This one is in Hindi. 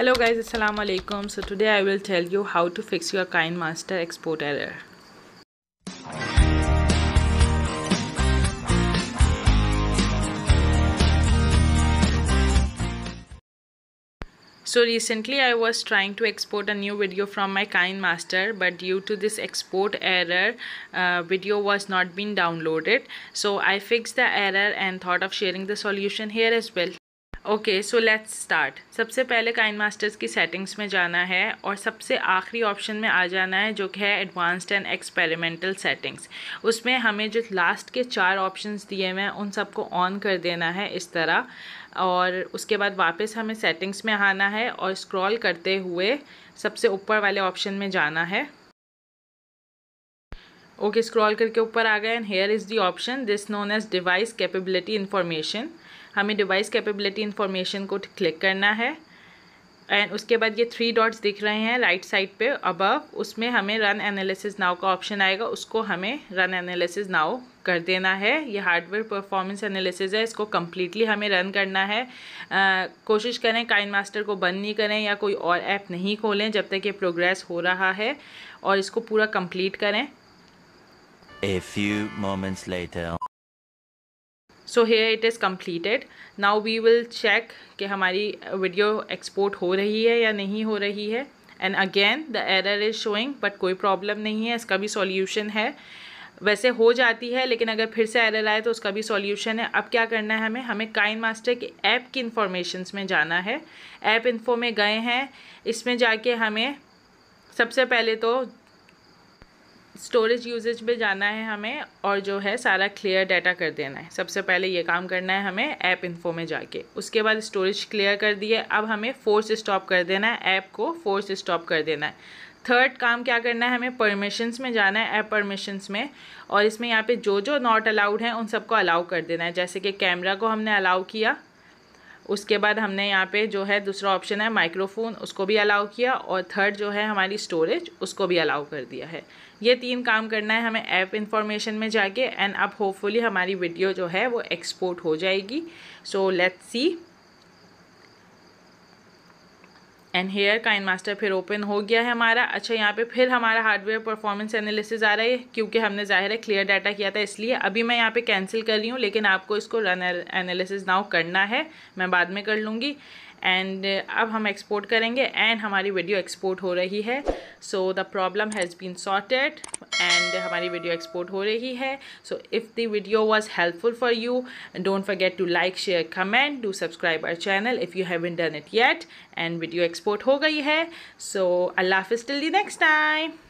hello guys assalamu alaikum so today i will tell you how to fix your kindmaster export error So recently I was trying to export a new video from my Master, but due to this export error uh, video was not being downloaded so I fixed the error and thought of sharing the solution here as well. Okay so let's start सबसे पहले काइन मास्टर्स की सेटिंग्स में जाना है और सबसे आखिरी ऑप्शन में आ जाना है जो कि है एडवांस्ड एंड एक्सपेरिमेंटल सेटिंग्स उसमें हमें जो लास्ट के चार ऑप्शंस दिए हुए हैं उन सबको ऑन कर देना है इस तरह और उसके बाद वापस हमें सेटिंग्स में आना है और स्क्रॉल करते हुए सबसे ऊपर वाले ऑप्शन में जाना है ओके okay, स्क्रॉल करके ऊपर आ गए and here is the option this known as device capability information हमें डिवाइस कैपेबिलिटी इन्फॉर्मेशन को क्लिक करना है एंड उसके बाद ये थ्री डॉट्स दिख रहे हैं राइट साइड पे अबव उसमें हमें रन एनालिसिस नाव का ऑप्शन आएगा उसको हमें रन एनालिसिस नाव कर देना है ये हार्डवेयर परफॉर्मेंस एनालिसिस है इसको कम्प्लीटली हमें रन करना है आ, कोशिश करें काइन मास्टर को बंद नहीं करें या कोई और ऐप नहीं खोलें जब तक ये प्रोग्रेस हो रहा है और इसको पूरा कम्प्लीट करें A few moments later. So here it is completed now we will check कि हमारी वीडियो एक्सपोर्ट हो रही है या नहीं हो रही है and again the error is showing but कोई प्रॉब्लम नहीं है इसका भी सॉल्यूशन है वैसे हो जाती है लेकिन अगर फिर से एरर आए तो उसका भी सॉल्यूशन है अब क्या करना है हमें हमें काइन मास्टर के ऐप की इन्फॉर्मेशन में जाना है ऐप इन्फो में गए हैं इसमें जाके हमें सबसे पहले तो स्टोरेज यूजेज में जाना है हमें और जो है सारा क्लियर डाटा कर देना है सबसे पहले ये काम करना है हमें ऐप इन्फो में जाके उसके बाद स्टोरेज क्लियर कर दिए अब हमें फोर्स स्टॉप कर देना है ऐप को फोर्स स्टॉप कर देना है थर्ड काम क्या करना है हमें परमिशंस में जाना है ऐप परमिशंस में और इसमें यहाँ पे जो जो नॉट अलाउड हैं उन सबको अलाउ कर देना है जैसे कि कैमरा को हमने अलाउ किया उसके बाद हमने यहाँ पे जो है दूसरा ऑप्शन है माइक्रोफोन उसको भी अलाउ किया और थर्ड जो है हमारी स्टोरेज उसको भी अलाउ कर दिया है ये तीन काम करना है हमें ऐप इंफॉर्मेशन में जाके एंड अब होपफुली हमारी वीडियो जो है वो एक्सपोर्ट हो जाएगी so let's see and here KineMaster फिर ओपन हो गया है हमारा अच्छा यहाँ पे फिर हमारा हार्डवेयर परफॉर्मेंस एनालिसिस आ रहा है क्योंकि हमने जाहिर है क्लियर डाटा किया था इसलिए अभी मैं यहाँ पे कैंसिल कर रही हूँ लेकिन आपको इसको रन एनालिसिस नाउ करना है मैं बाद में कर लूँगी एंड uh, अब हम एक्सपोर्ट करेंगे एंड हमारी वीडियो एक्सपोर्ट हो रही है so the problem has been sorted and हमारी वीडियो एक्सपोर्ट हो रही है so if the video was helpful for you don't forget to like share comment do subscribe our channel if you in done it yet and video export हो गई है सो अल्लाह हाफिज़ टिल दी नेक्स्ट टाइम